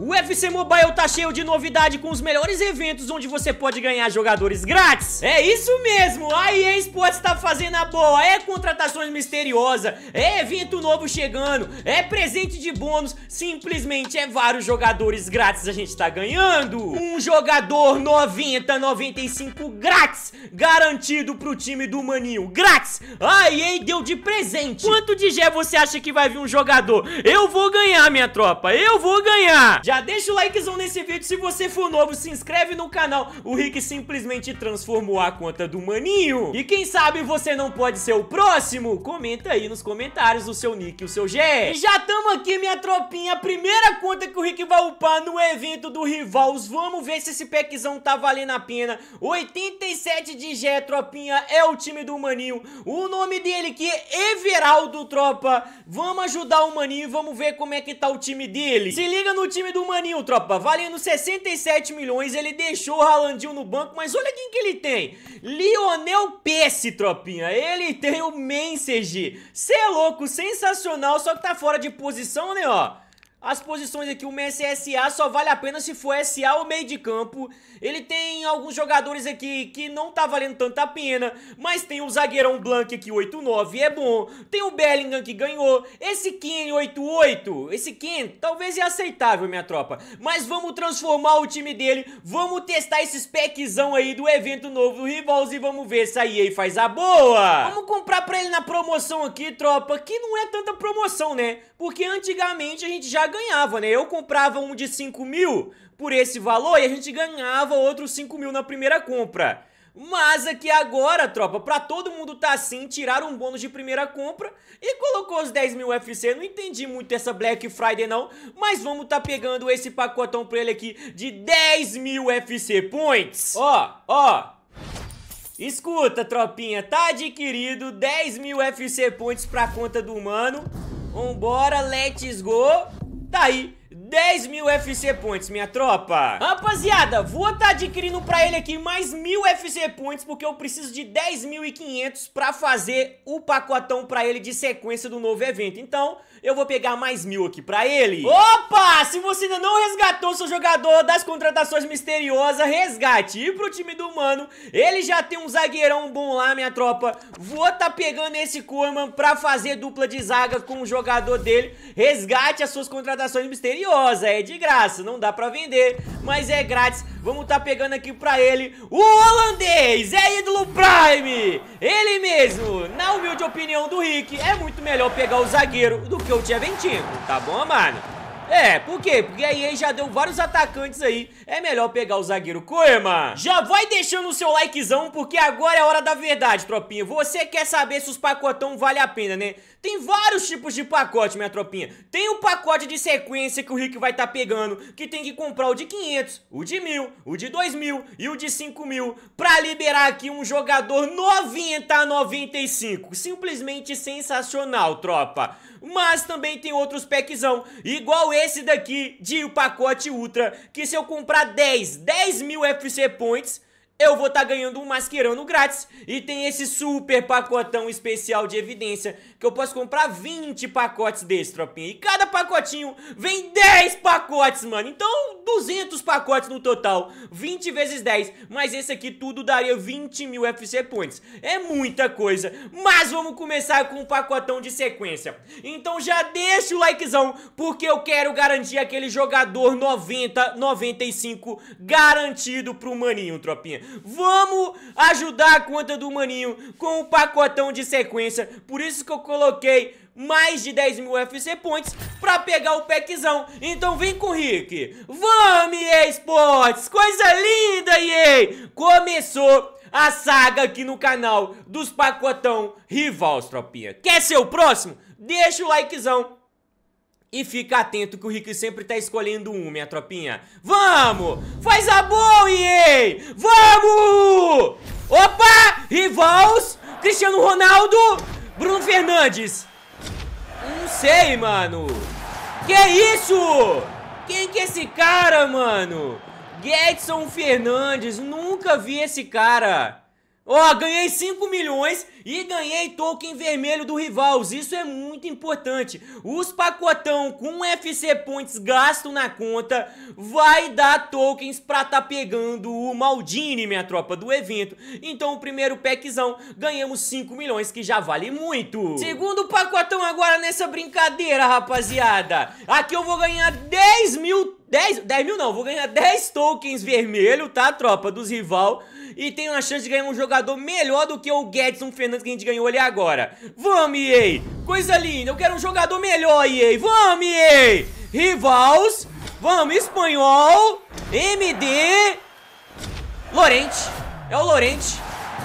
O FC Mobile tá cheio de novidade com os melhores eventos onde você pode ganhar jogadores grátis. É isso mesmo, a EA Sports tá fazendo a boa, é contratações misteriosas, é evento novo chegando, é presente de bônus, simplesmente é vários jogadores grátis a gente tá ganhando. Um jogador 90, 95 grátis, garantido pro time do Maninho, grátis. A EA deu de presente. Quanto de Gé você acha que vai vir um jogador? Eu vou ganhar, minha tropa, eu vou ganhar. Já deixa o likezão nesse vídeo se você for novo, se inscreve no canal. O Rick simplesmente transformou a conta do maninho. E quem sabe você não pode ser o próximo? Comenta aí nos comentários o seu nick e o seu G. E já tamo aqui, minha tropinha. A primeira conta que o Rick vai upar no evento do Rivals. Vamos ver se esse packzão tá valendo a pena. 87 de G, tropinha, é o time do maninho. O nome dele que é Everaldo, tropa. Vamos ajudar o maninho, vamos ver como é que tá o time dele. Se liga no time do do Maninho, tropa, valendo 67 milhões, ele deixou o Ralandinho no banco, mas olha quem que ele tem, Lionel Pesce, tropinha, ele tem o Mensager, cê é louco, sensacional, só que tá fora de posição, né, ó. As posições aqui, o SA, só vale a pena se for SA ou meio de campo. Ele tem alguns jogadores aqui que não tá valendo tanta pena, mas tem o zagueirão Blank aqui, 8-9, é bom. Tem o Bellingham que ganhou. Esse Ken, 8-8, esse Ken, talvez é aceitável, minha tropa. Mas vamos transformar o time dele, vamos testar esses packzão aí do evento novo do Rivals e vamos ver se a EA faz a boa. Vamos comprar pra ele na promoção aqui, tropa, que não é tanta promoção, né? Porque antigamente a gente já ganhava, né? Eu comprava um de 5 mil por esse valor e a gente ganhava outros 5 mil na primeira compra. Mas aqui é agora, tropa, pra todo mundo tá assim, tiraram um bônus de primeira compra e colocou os 10 mil UFC. Não entendi muito essa Black Friday não, mas vamos tá pegando esse pacotão pra ele aqui de 10 mil UFC Points. Ó, ó, Escuta, tropinha, tá adquirido 10 mil FC Points pra conta do humano. Vambora, let's go. Tá aí, 10 mil FC Points, minha tropa Rapaziada, vou tá adquirindo pra ele aqui mais mil FC Points Porque eu preciso de 10.500 pra fazer o pacotão pra ele de sequência do novo evento Então, eu vou pegar mais mil aqui pra ele. Opa! Se você ainda não resgatou seu jogador das contratações misteriosas, resgate. E pro time do Mano, ele já tem um zagueirão bom lá, minha tropa. Vou tá pegando esse Kurman pra fazer dupla de zaga com o jogador dele. Resgate as suas contratações misteriosas. É de graça, não dá pra vender, mas é grátis. Vamos tá pegando aqui pra ele o holandês, é ídolo Prime. Ele mesmo, na humilde opinião do Rick, é muito melhor pegar o zagueiro do que que eu tinha vendido, tá bom, mano? É, por quê? Porque aí já deu vários atacantes aí. É melhor pegar o zagueiro Coema. Já vai deixando o seu likezão, porque agora é a hora da verdade, tropinha. Você quer saber se os pacotão vale a pena, né? Tem vários tipos de pacote, minha tropinha. Tem o pacote de sequência que o Rick vai estar tá pegando, que tem que comprar o de 500, o de 1000, o de 2000 e o de 5000 pra liberar aqui um jogador 90 a 95. Simplesmente sensacional, tropa mas também tem outros packzão, igual esse daqui de o pacote Ultra, que se eu comprar 10, 10 mil FC Points, eu vou estar tá ganhando um masquerano grátis. E tem esse super pacotão especial de evidência, que eu posso comprar 20 pacotes desse, tropinha. E cada pacotinho vem 10 pacotes, mano. Então, 200 pacotes no total. 20 vezes 10. Mas esse aqui tudo daria 20 mil FC Points. É muita coisa. Mas vamos começar com o um pacotão de sequência. Então já deixa o likezão, porque eu quero garantir aquele jogador 90, 95 garantido pro maninho, tropinha. Vamos ajudar a conta do maninho com o um pacotão de sequência. Por isso que eu coloquei mais de 10 mil FC Points pra pegar o packzão. Então vem com o Rick. Vamos, EA Sports! Coisa linda, EA! Começou a saga aqui no canal dos pacotão rivais, tropinha. Quer ser o próximo? Deixa o likezão e fica atento que o Rick sempre tá escolhendo um, minha tropinha. Vamos! Faz a boa, EA! Vamos! Opa! Rivals! Cristiano Ronaldo! Bruno Fernandes! Não sei, mano. Que isso? Quem que é esse cara, mano? Getson Fernandes. Nunca vi esse cara. Ó, ganhei 5 milhões e ganhei token vermelho do Rivals. Isso é muito importante. Os pacotão com FC Points gasto na conta vai dar tokens pra tá pegando o Maldini, minha tropa, do evento. Então, o primeiro packzão, ganhamos 5 milhões, que já vale muito. Segundo pacotão agora nessa brincadeira, rapaziada. Aqui eu vou ganhar 10 mil tokens 10, 10 mil não, vou ganhar 10 tokens vermelho, tá, tropa, dos rival. E tenho a chance de ganhar um jogador melhor do que o Guedson Fernandes que a gente ganhou ali agora. Vamos, EA! Coisa linda, eu quero um jogador melhor, EA! Vamos, EA! Rivals, vamos, espanhol, MD, Lorente, é o Lorente.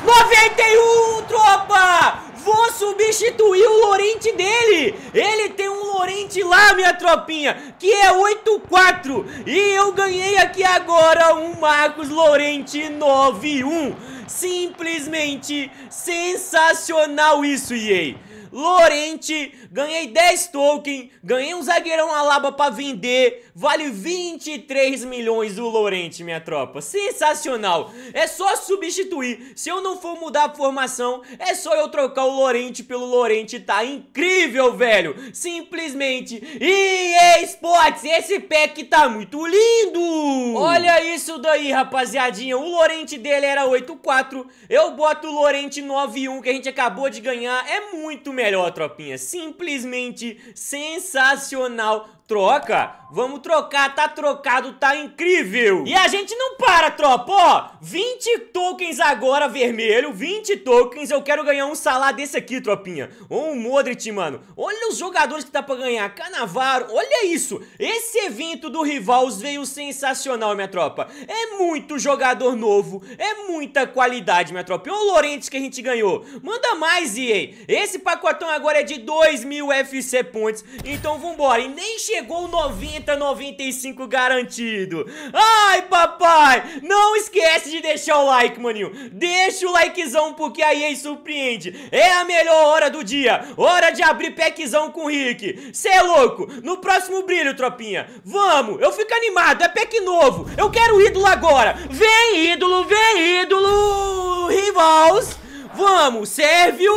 91, tropa! Vou substituir o Lorente dele. Ele tem um Lorente lá, minha tropinha, que é 8-4. E eu ganhei aqui agora um Marcos Lorente 9-1. Simplesmente sensacional isso, EA. Lorente, ganhei 10 token, ganhei um zagueirão Alaba pra vender, vale 23 milhões o Lorente, minha tropa. Sensacional! É só substituir. Se eu não for mudar a formação, é só eu trocar o Lorente pelo Lorente, tá incrível, velho! Simplesmente E Sports, esse pack tá muito lindo! Olha isso daí, rapaziadinha, o Lorente dele era 8-4, eu boto o Lorente 9-1 que a gente acabou de ganhar, é muito melhor melhor, tropinha. Simplesmente sensacional Troca? Vamos trocar, tá trocado, tá incrível! E a gente não para, tropa, ó! 20 tokens agora vermelho, 20 tokens, eu quero ganhar um salário desse aqui, tropinha. Ou um Modric, mano. Olha os jogadores que dá pra ganhar, Canavaro, olha isso! Esse evento do Rivals veio sensacional, minha tropa. É muito jogador novo, é muita qualidade, minha tropa. E o Lorentes que a gente ganhou. Manda mais, EA! Esse pacotão agora é de 2 mil FC Points, então vambora, e nem chegou 90, 95 garantido. Ai, papai, não esquece de deixar o like, maninho. Deixa o likezão porque aí é surpreende. É a melhor hora do dia. Hora de abrir packzão com o Rick. Cê é louco? No próximo brilho, tropinha. Vamos, eu fico animado, é pack novo. Eu quero ídolo agora. Vem, ídolo, vem, ídolo. Rivals. Vamos, Sérvio,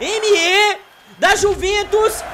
ME, da Juventus,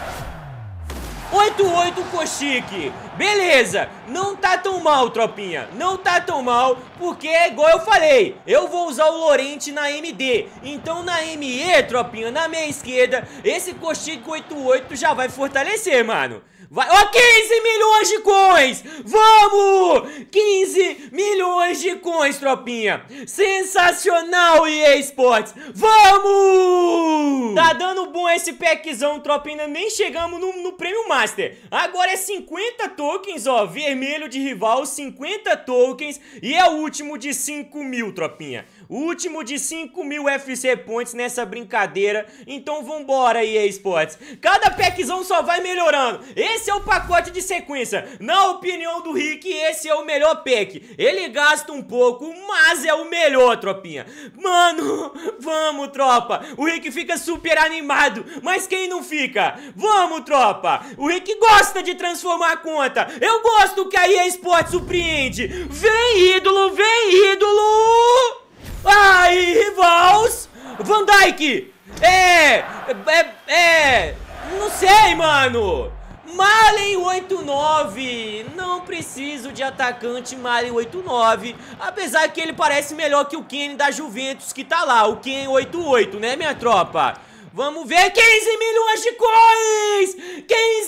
88 Cochique Beleza, não tá tão mal, tropinha. Não tá tão mal, porque, é igual eu falei, eu vou usar o Lorente na MD. Então, na ME, tropinha, na minha esquerda, esse coxinho 88 já vai fortalecer, mano. Vai, ó, 15 milhões de coins! Vamos! 15 milhões de coins, tropinha! Sensacional, EA Sports! Vamos! Tá dando bom esse packzão, tropinha. Nem chegamos no, no prêmio Master. Agora é 50 tokens, ó, vermelho de rival, 50 tokens e é o último de 5 mil, tropinha. Último de 5 mil FC Points nessa brincadeira. Então vambora, EA Sports. Cada packzão só vai melhorando. Esse é o pacote de sequência. Na opinião do Rick, esse é o melhor pack. Ele gasta um pouco, mas é o melhor, tropinha. Mano, vamos, tropa. O Rick fica super animado, mas quem não fica? Vamos, tropa. O Rick gosta de transformar a conta. Eu gosto que a EA Sports surpreende. Vem, ídolo, vem, ídolo! Ai, Rivals! Van Dyke! É, é, é... Não sei, mano! Malen 89, não preciso de atacante Malen 89, apesar que ele parece melhor que o Kenny da Juventus que tá lá, o Ken 88, né minha tropa? Vamos ver, 15 milhões de coins! 15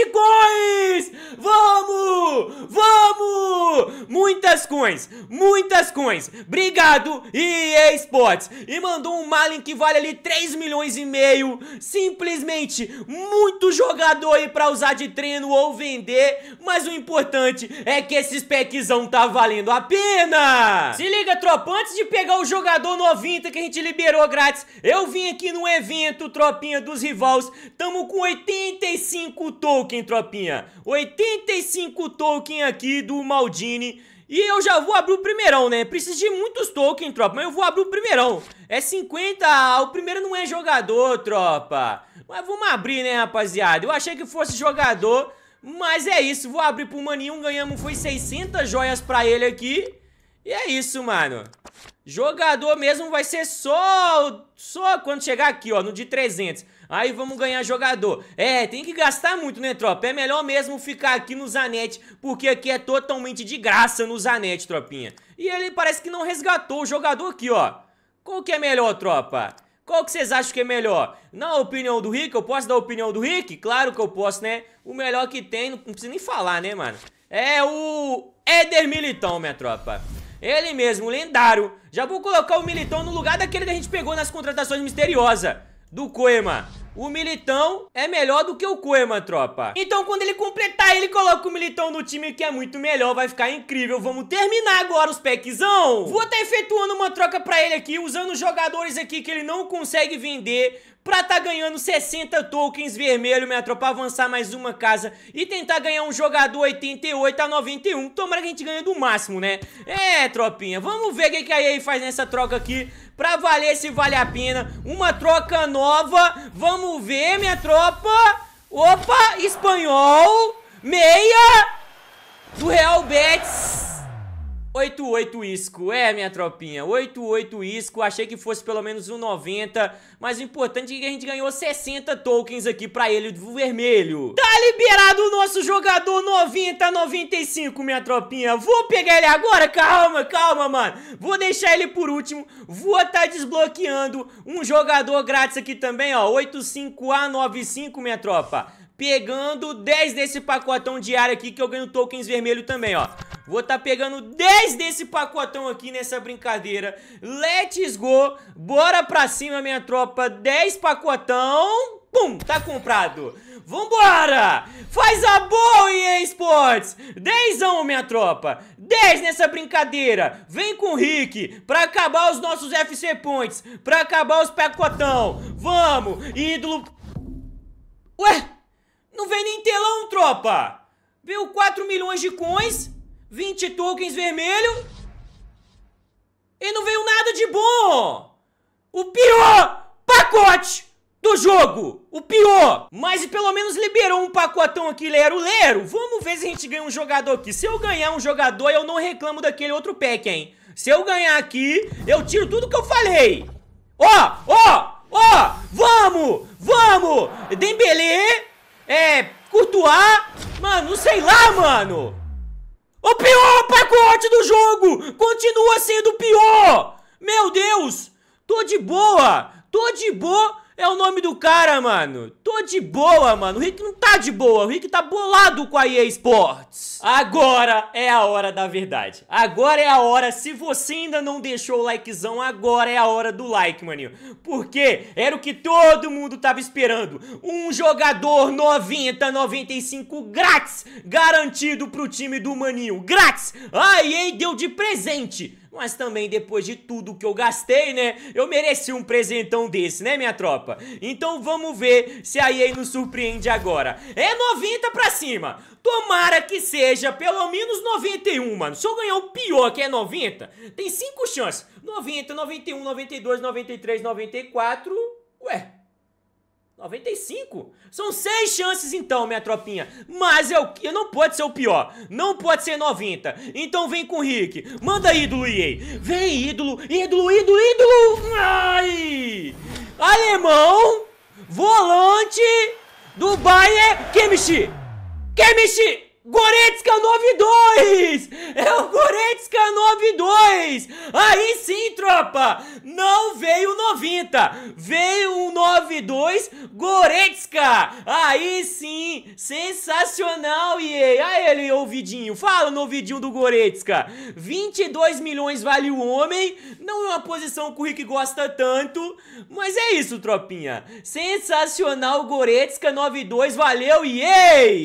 de coins! Vamos! Vamos! Muitas coins! Muitas coins! Obrigado, EA Sports! E mandou um Malin que vale ali 3 milhões e meio. Simplesmente muito jogador aí pra usar de treino ou vender. Mas o importante é que esses speczão tá valendo a pena! Se liga, tropa, antes de pegar o jogador 90 que a gente liberou grátis, eu vim aqui no evento, tropinha dos rivais. Tamo com 85 tokens. Tolkien, tropinha. 85 Tolkien aqui do Maldini. E eu já vou abrir o primeirão, né? Preciso de muitos Tolkien, tropa, mas eu vou abrir o primeirão. É 50, ah, o primeiro não é jogador, tropa. Mas vamos abrir, né, rapaziada? Eu achei que fosse jogador, mas é isso. Vou abrir pro maninho, ganhamos, foi 600 joias pra ele aqui. E é isso, mano. Jogador mesmo vai ser só, só quando chegar aqui, ó, no de 300. Aí vamos ganhar jogador. É, tem que gastar muito, né, tropa? É melhor mesmo ficar aqui no Zanetti, porque aqui é totalmente de graça no Zanetti, tropinha. E ele parece que não resgatou o jogador aqui, ó. Qual que é melhor, tropa? Qual que vocês acham que é melhor? Na opinião do Rick, eu posso dar a opinião do Rick? Claro que eu posso, né? O melhor que tem, não precisa nem falar, né, mano? É o Éder Militão, minha tropa. Ele mesmo, lendário. Já vou colocar o Militão no lugar daquele que a gente pegou nas contratações misteriosas. Do Coema o Militão é melhor do que o Coema, tropa. Então quando ele completar, ele coloca o Militão no time que é muito melhor, vai ficar incrível. Vamos terminar agora os packzão. Vou estar tá efetuando uma troca pra ele aqui, usando jogadores aqui que ele não consegue vender pra tá ganhando 60 tokens vermelho, minha tropa avançar mais uma casa e tentar ganhar um jogador 88 a 91. Tomara que a gente ganhe do máximo, né? É, tropinha, vamos ver o que, que a EA faz nessa troca aqui pra valer se vale a pena. Uma troca nova, vamos ver, minha tropa. Opa, espanhol, meia do Real Betis. 88 isco, é minha tropinha, 88 isco, achei que fosse pelo menos um 90, mas o importante é que a gente ganhou 60 tokens aqui pra ele do vermelho. Tá liberado o nosso jogador 90-95, minha tropinha, vou pegar ele agora, calma, calma, mano, vou deixar ele por último, vou estar tá desbloqueando um jogador grátis aqui também, ó, 85A95, minha tropa pegando 10 desse pacotão diário aqui que eu ganho tokens vermelho também, ó. Vou tá pegando 10 desse pacotão aqui nessa brincadeira. Let's go. Bora pra cima, minha tropa. 10 pacotão. Pum, tá comprado. Vambora! Faz a boa, EA Sports! Dezão, minha tropa! 10 nessa brincadeira! Vem com o Rick pra acabar os nossos FC Points, pra acabar os pacotão! Vamos! Ídolo... Ué? Não vem nem telão, tropa! Veio 4 milhões de coins, 20 tokens vermelho e não veio nada de bom! O pior pacote do jogo! O pior! Mas pelo menos liberou um pacotão aqui, lero-lero. Vamos ver se a gente ganha um jogador aqui. Se eu ganhar um jogador, eu não reclamo daquele outro pack, hein? Se eu ganhar aqui, eu tiro tudo que eu falei. Ó, ó, ó! Vamos! Vamos! Dembele, é. curtoar, Mano, sei lá, mano. O pior pacote do jogo! Continua sendo pior! Meu Deus! Tô de boa! Tô de boa! É o nome do cara, mano. Tô de boa, mano. O Rick não tá de boa. O Rick tá bolado com a EA Sports. Agora é a hora da verdade. Agora é a hora. Se você ainda não deixou o likezão, agora é a hora do like, maninho. Porque era o que todo mundo tava esperando. Um jogador 90, 95 grátis, garantido pro time do maninho. Grátis! A EA deu de presente. Mas também depois de tudo que eu gastei, né? Eu mereci um presentão desse, né, minha tropa? Então vamos ver se a EA nos surpreende agora. É 90 pra cima. Tomara que seja seja pelo menos 91, mano. Se eu ganhar o pior, que é 90, tem 5 chances. 90, 91, 92, 93, 94... Ué... 95? São 6 chances então, minha tropinha. Mas eu, eu não pode ser o pior. Não pode ser 90. Então vem com o Rick. Manda ídolo, EA. Vem, ídolo, ídolo, ídolo, ídolo. Ai! Alemão, volante do Bayern Kemichi. Kemichi! Goretzka 92! É o Goretzka 92! Aí sim, tropa! Não veio 90, veio um 92 Goretzka! Aí sim, sensacional, e aí ele, ouvidinho, fala no ouvidinho do Goretzka. 22 milhões vale o homem, não é uma posição que o Rick gosta tanto, mas é isso, tropinha. Sensacional Goretzka 92, valeu, e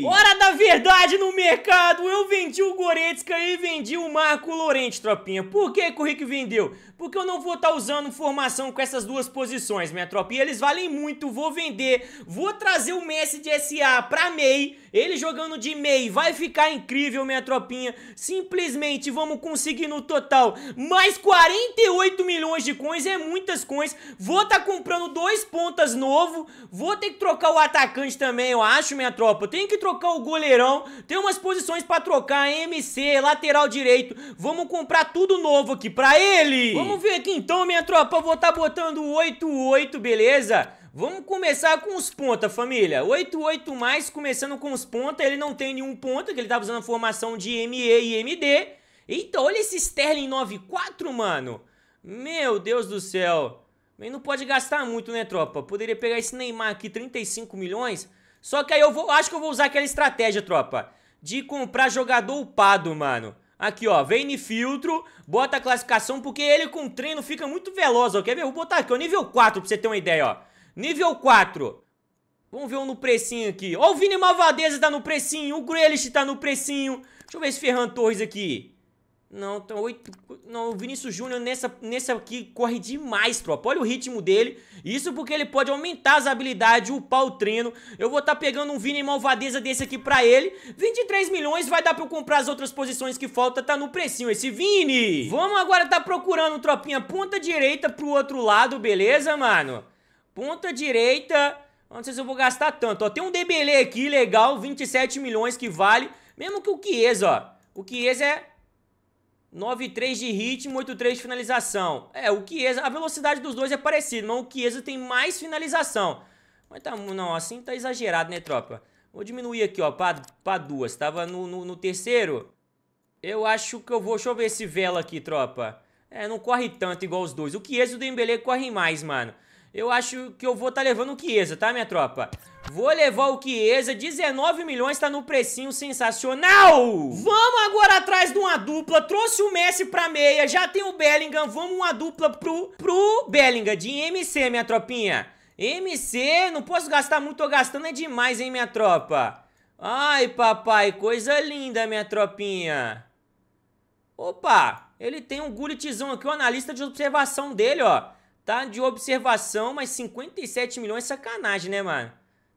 Hora da verdade no mercado, eu vendi o Goretzka e vendi o Marco Lorente, tropinha. Por que, que o Rick vendeu? Porque eu não vou estar tá usando formação com essas duas posições, minha tropinha. Eles valem muito, vou vender. Vou trazer o Messi de SA pra MEI. Ele jogando de MEI vai ficar incrível, minha tropinha. Simplesmente vamos conseguir no total mais 48 milhões de coins. É muitas coins. Vou estar tá comprando dois pontas novo. Vou ter que trocar o atacante também, eu acho, minha tropa. Tem que trocar o goleirão. Tem uma umas posições pra trocar, MC, lateral direito. Vamos comprar tudo novo aqui pra ele. Vamos ver aqui então, minha tropa. Vou tá botando 8-8, beleza? Vamos começar com os ponta, família. 8-8 mais, começando com os ponta. Ele não tem nenhum ponta, que ele tá usando a formação de ME e MD. Eita, olha esse Sterling 9-4, mano. Meu Deus do céu. Ele não pode gastar muito, né, tropa? Poderia pegar esse Neymar aqui, 35 milhões. Só que aí eu vou, acho que eu vou usar aquela estratégia, tropa de comprar jogador upado, mano. Aqui, ó, vem em filtro, bota a classificação, porque ele com treino fica muito veloz, ó. Quer ver? Vou botar aqui, ó, nível 4, pra você ter uma ideia, ó. Nível 4. Vamos ver um no precinho aqui. Ó, o Vini Malvadeza tá no precinho, o Grealish tá no precinho. Deixa eu ver esse Ferran Torres aqui. Não, tá então, 8. Não, o Vinícius Júnior nessa, nessa aqui corre demais, tropa. Olha o ritmo dele. Isso porque ele pode aumentar as habilidades, upar o treino. Eu vou estar tá pegando um Vini malvadeza desse aqui pra ele. 23 milhões vai dar pra eu comprar as outras posições que falta. Tá no precinho esse Vini. Vamos agora tá procurando, tropinha, ponta direita pro outro lado, beleza, mano? Ponta direita. Não sei se eu vou gastar tanto, ó. Tem um DBL aqui, legal. 27 milhões que vale. Mesmo que o Chiesa, ó. O Chiesa é 9,3 de ritmo, 8,3 de finalização. É, o Chiesa, a velocidade dos dois é parecida, mas o Chiesa tem mais finalização. Mas tá, não, assim tá exagerado, né, tropa? Vou diminuir aqui, ó, pra, pra duas. Tava no, no, no terceiro. Eu acho que eu vou... Deixa eu ver esse Vela aqui, tropa. É, não corre tanto igual os dois. O Chiesa e o Dembele correm mais, mano eu acho que eu vou estar tá levando o Chiesa, tá, minha tropa? Vou levar o Chiesa, 19 milhões, tá no precinho sensacional! Vamos agora atrás de uma dupla, trouxe o Messi pra meia, já tem o Bellingham, vamos uma dupla pro, pro Bellingham, de MC, minha tropinha. MC, não posso gastar muito, tô gastando é demais, hein, minha tropa. Ai, papai, coisa linda, minha tropinha. Opa, ele tem um gulitzão aqui, o analista de observação dele, ó. Tá de observação, mas 57 milhões é sacanagem, né, mano?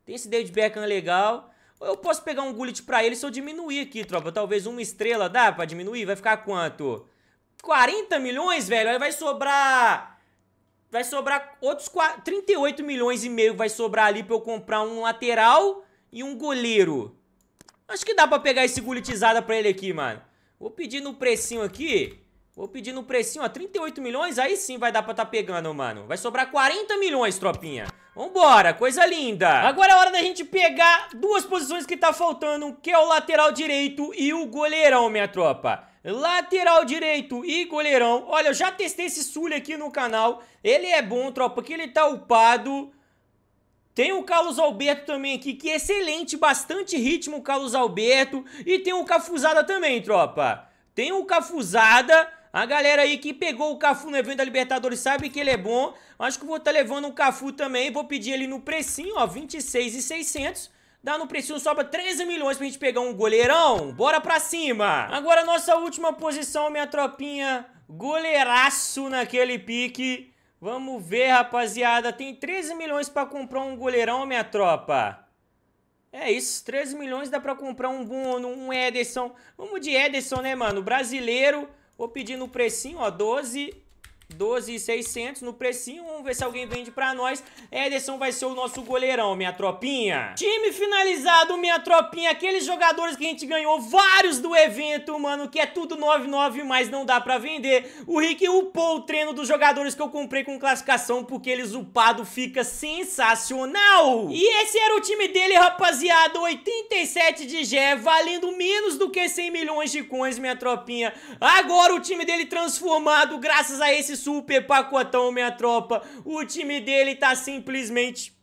Tem esse David Beckham legal. Eu posso pegar um Gullit pra ele se eu diminuir aqui, tropa. Talvez uma estrela dá pra diminuir? Vai ficar quanto? 40 milhões, velho? Aí vai sobrar... Vai sobrar outros 4... 38 milhões e meio vai sobrar ali pra eu comprar um lateral e um goleiro. Acho que dá pra pegar esse Gullitizada pra ele aqui, mano. Vou pedir no precinho aqui... Vou pedir no precinho, ó, 38 milhões, aí sim vai dar pra tá pegando, mano. Vai sobrar 40 milhões, tropinha. Vambora, coisa linda. Agora é hora da gente pegar duas posições que tá faltando, que é o lateral direito e o goleirão, minha tropa. Lateral direito e goleirão. Olha, eu já testei esse Sully aqui no canal. Ele é bom, tropa, que ele tá upado. Tem o Carlos Alberto também aqui, que é excelente, bastante ritmo o Carlos Alberto. E tem o Cafuzada também, tropa. Tem o Cafuzada a galera aí que pegou o Cafu no evento da Libertadores sabe que ele é bom. Acho que vou estar tá levando um Cafu também. Vou pedir ele no precinho, ó, 26,600. Dá no precinho, sobra 13 milhões pra gente pegar um goleirão. Bora pra cima. Agora, nossa última posição, minha tropinha. Goleiraço naquele pique. Vamos ver, rapaziada. Tem 13 milhões pra comprar um goleirão, minha tropa. É isso, 13 milhões dá pra comprar um, um, um Ederson. Vamos de Ederson, né, mano? Brasileiro Vou pedir no precinho, ó, 12 12,600 no precinho. Vamos ver se alguém vende pra nós. Ederson vai ser o nosso goleirão, minha tropinha. Time finalizado, minha tropinha. Aqueles jogadores que a gente ganhou vários do evento, mano, que é tudo 99, mas não dá pra vender. O Rick upou o treino dos jogadores que eu comprei com classificação, porque eles upado fica sensacional. E esse era o time dele, rapaziada. 87 de Gé, valendo menos do que 100 milhões de coins, minha tropinha. Agora o time dele transformado, graças a esses super pacotão, minha tropa. O time dele tá simplesmente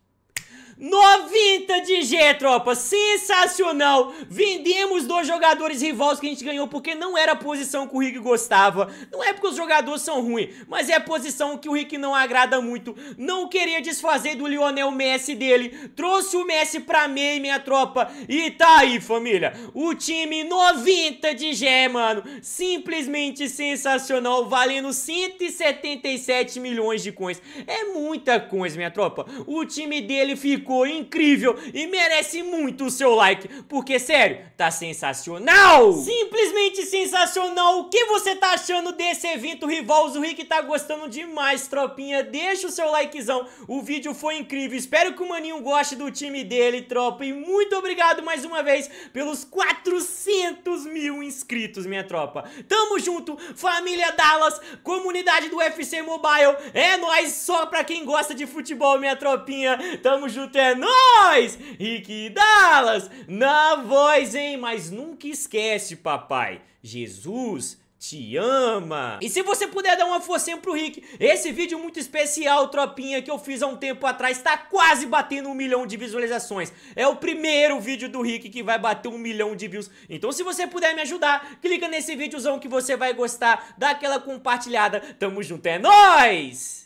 90 de G, tropa, sensacional, vendemos dois jogadores rivais que a gente ganhou porque não era a posição que o Rick gostava, não é porque os jogadores são ruins, mas é a posição que o Rick não agrada muito, não queria desfazer do Lionel Messi dele, trouxe o Messi pra meia, minha tropa, e tá aí família, o time 90 de G, mano, simplesmente sensacional, valendo 177 milhões de coins, é muita coisa minha tropa, o time dele ficou ficou incrível e merece muito o seu like, porque sério, tá sensacional! Simplesmente sensacional! O que você tá achando desse evento Rivals? O Rick tá gostando demais, tropinha. Deixa o seu likezão. O vídeo foi incrível. Espero que o maninho goste do time dele, tropa. E muito obrigado mais uma vez pelos 400 mil inscritos, minha tropa. Tamo junto, família Dallas, comunidade do UFC Mobile. É nóis só pra quem gosta de futebol, minha tropinha. Tamo junto é nós, Rick Dallas, na voz, hein? Mas nunca esquece, papai, Jesus te ama. E se você puder dar uma forcinha pro Rick, esse vídeo muito especial, tropinha, que eu fiz há um tempo atrás, tá quase batendo um milhão de visualizações. É o primeiro vídeo do Rick que vai bater um milhão de views. Então se você puder me ajudar, clica nesse videozão que você vai gostar, dá aquela compartilhada. Tamo junto, é nóis!